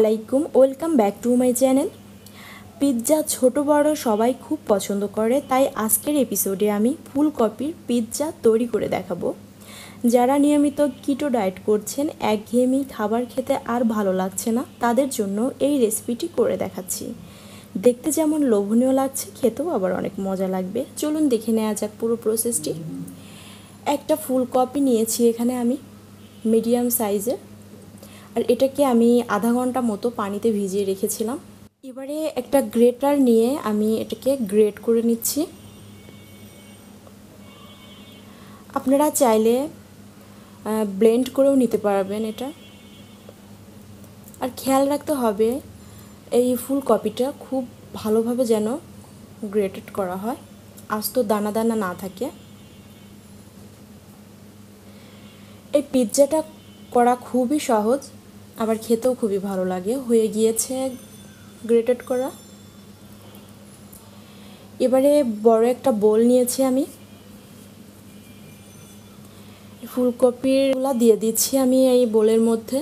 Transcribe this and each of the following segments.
আলাইকুম welcome back to my channel pizza ছোট বড় সবাই খুব পছন্দ করে তাই আজকের এপিসোডে আমি ফুল কপির পিৎজা তৈরি করে দেখাবো যারা নিয়মিত কিটো ডায়েট করছেন একঘেয়েমি খাবার খেতে আর ভালো লাগছে না তাদের জন্য এই রেসিপিটি করে দেখাচ্ছি দেখতে যেমন লোভনীয় লাগছে খেতেও আবার অনেক মজা লাগবে চলুন দেখে নেওয়া যাক পুরো প্রসেসটি একটা ফুল কপি নিয়েছি এখানে আমি মিডিয়াম সাইজের আর এটাকে আমি আধা ঘন্টা মতো পানিতে ভিজিয়ে রেখেছিলাম এবারে একটা গ্রেটার নিয়ে আমি এটাকে গ্রেট করে নিচ্ছি আপনারা চাইলে ব্লেন্ড করেও নিতে পারবেন এটা আর খেয়াল রাখতে হবে এই ফুল কপিটা খুব ভালোভাবে যেন গ্রেটেড করা হয় আস্ত দানা দানা না থাকে এই পিৎজাটা করা খুবই সহজ আবার খেতেও খুবই ভালো লাগে হয়ে গিয়েছে গ্রেটেড করা এবারে বড় একটা বোল নিয়েছি আমি গুলা দিয়ে দিচ্ছি আমি এই বোলের মধ্যে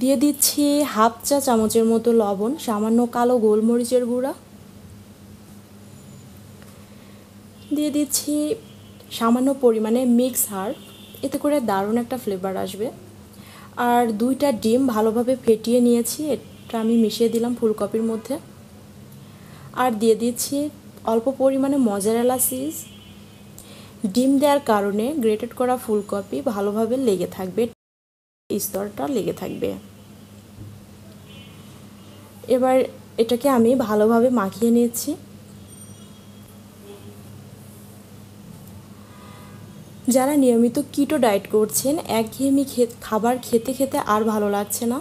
দিয়ে দিচ্ছি হাফ চা চামচের মতো লবণ সামান্য কালো গোলমরিচের গুঁড়া দিয়ে দিচ্ছি সামান্য পরিমাণে মিক্স হার্ব এতে করে দারুণ একটা ফ্লেভার আসবে আর দুইটা ডিম ভালোভাবে ফেটিয়ে নিয়েছি এটা আমি মিশিয়ে দিলাম ফুলকপির মধ্যে আর দিয়ে দিচ্ছি অল্প পরিমাণে মজারেলা চিজ ডিম দেওয়ার কারণে গ্রেটেড করা ফুলকপি ভালোভাবে লেগে থাকবে স্তরটা লেগে থাকবে এবার এটাকে আমি ভালোভাবে মাখিয়ে নিয়েছি যারা নিয়মিত কিটো ডায়েট করছেন একঘেয়েমি খাবার খেতে খেতে আর ভালো লাগছে না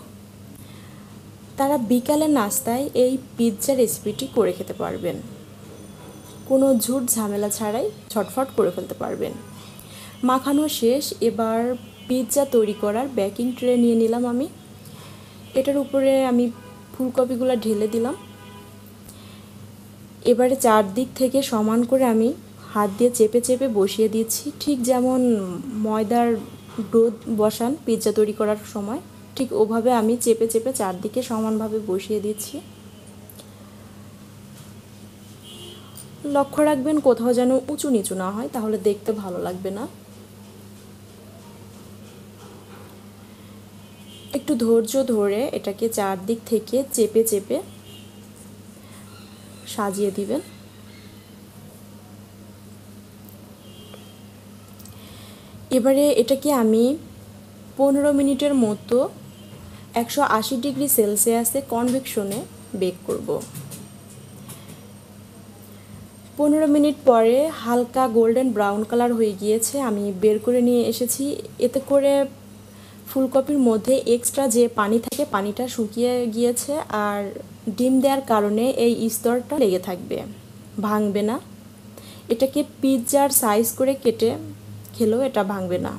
তারা বিকালের নাস্তায় এই পিৎজা রেসিপিটি করে খেতে পারবেন কোনো ঝুট ঝামেলা ছাড়াই ছটফট করে ফেলতে পারবেন মাখানো শেষ এবার পিৎজা তৈরি করার বেকিং ট্রে নিয়ে নিলাম আমি এটার উপরে আমি ফুলকপিগুলো ঢেলে দিলাম এবারে চারদিক থেকে সমান করে আমি হাত দিয়ে চেপে চেপে বসিয়ে দিচ্ছি ঠিক যেমন ময়দার ডো বসান পিৎজা তৈরি করার সময় ঠিক ওভাবে আমি চেপে চেপে চারদিকে সমানভাবে বসিয়ে দিচ্ছি লক্ষ্য রাখবেন কোথাও যেন উঁচু নিচু না হয় তাহলে দেখতে ভালো লাগবে না একটু ধৈর্য ধরে এটাকে চারদিক থেকে চেপে চেপে সাজিয়ে দিবেন এবারে এটাকে আমি পনেরো মিনিটের মতো একশো আশি ডিগ্রি সেলসিয়াসে কনভেকশনে বেক করব পনেরো মিনিট পরে হালকা গোল্ডেন ব্রাউন কালার হয়ে গিয়েছে আমি বের করে নিয়ে এসেছি এতে করে ফুলকপির মধ্যে এক্সট্রা যে পানি থাকে পানিটা শুকিয়ে গিয়েছে আর ডিম দেওয়ার কারণে এই স্তরটা লেগে থাকবে ভাঙবে না এটাকে পিৎজার সাইজ করে কেটে খেলেও এটা ভাঙবে না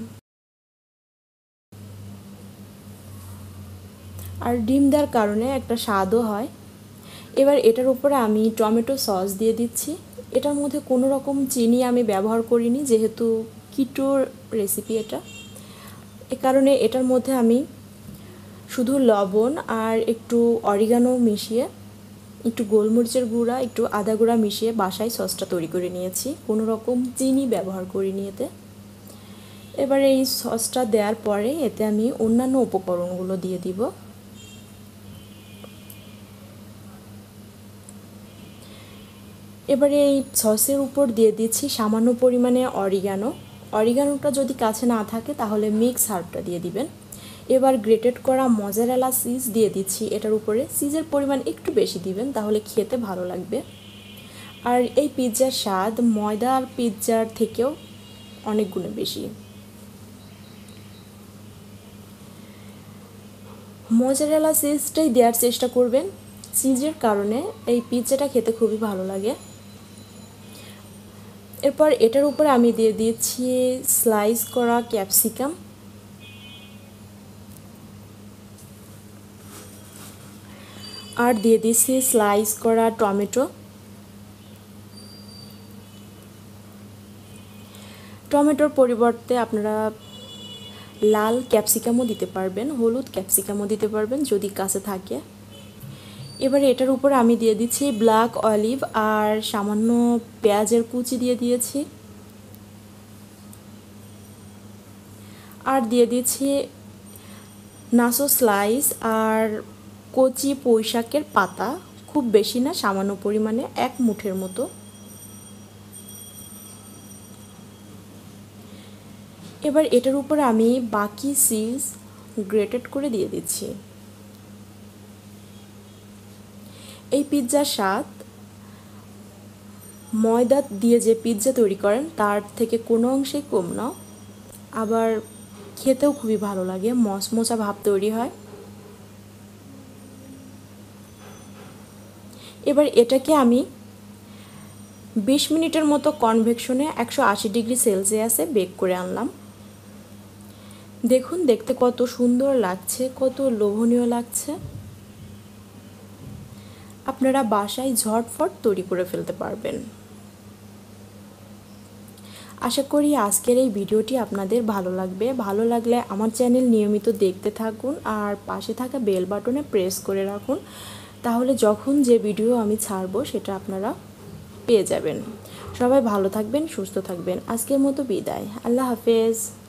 আর ডিম দেওয়ার কারণে একটা স্বাদও হয় এবার এটার উপরে আমি টমেটো সস দিয়ে দিচ্ছি এটার মধ্যে কোনো রকম চিনি আমি ব্যবহার করিনি যেহেতু কিটো রেসিপি এটা এ কারণে এটার মধ্যে আমি শুধু লবণ আর একটু অরিগানো মিশিয়ে একটু গোলমরিচের গুঁড়া একটু আদা গুঁড়া মিশিয়ে বাসায় সসটা তৈরি করে নিয়েছি কোনো রকম চিনি ব্যবহার করিনি এতে এবার এই সসটা দেওয়ার পরে এতে আমি অন্যান্য উপকরণগুলো দিয়ে দিব এবারে এই সসের উপর দিয়ে দিচ্ছি সামান্য পরিমাণে অরিগানো অরিগানোটা যদি কাছে না থাকে তাহলে মিক্স হার্বটা দিয়ে দিবেন এবার গ্রেটেড করা মজারেলা চিজ দিয়ে দিচ্ছি এটার উপরে চিজের পরিমাণ একটু বেশি দিবেন তাহলে খেতে ভালো লাগবে আর এই পিৎজার স্বাদ ময়দা আর পিৎজার থেকেও অনেক গুণে বেশি মোজারেলা চিজটাই দেওয়ার চেষ্টা করবেন চিজের কারণে এই পিৎজাটা খেতে খুবই ভালো লাগে এরপর এটার উপরে আমি দিয়ে দিয়েছি স্লাইস করা ক্যাপসিকাম আর দিয়ে দিচ্ছি স্লাইস করা টমেটো টমেটোর পরিবর্তে আপনারা লাল ক্যাপসিকামও দিতে পারবেন হলুদ ক্যাপসিকামও দিতে পারবেন যদি কাছে থাকে এবারে এটার উপর আমি দিয়ে দিচ্ছি ব্ল্যাক অলিভ আর সামান্য পেঁয়াজের কুচি দিয়ে দিয়েছি আর দিয়ে দিচ্ছি নাসো স্লাইস আর কচি পৈশাকের পাতা খুব বেশি না সামান্য পরিমাণে এক মুঠের মতো এবার এটার উপর আমি বাকি সিলস গ্রেটেড করে দিয়ে দিচ্ছি এই পিৎজার স্বাদ ময়দা দিয়ে যে পিৎজা তৈরি করেন তার থেকে কোনো অংশে কম না আবার খেতেও খুবই ভালো লাগে মশমচা ভাব তৈরি হয় এবার এটাকে আমি বিশ মিনিটের মতো কনভেকশনে একশো আশি ডিগ্রি সেলসিয়াসে বেক করে আনলাম দেখুন দেখতে কত সুন্দর লাগছে কত লোভনীয় লাগছে আপনারা বাসায় ঝটফট তৈরি করে ফেলতে পারবেন আশা করি আজকের এই ভিডিওটি আপনাদের ভালো লাগবে ভালো লাগলে আমার চ্যানেল নিয়মিত দেখতে থাকুন আর পাশে থাকা বেল বাটনে প্রেস করে রাখুন তাহলে যখন যে ভিডিও আমি ছাড়বো সেটা আপনারা পেয়ে যাবেন সবাই ভালো থাকবেন সুস্থ থাকবেন আজকের মতো বিদায় আল্লাহ হাফেজ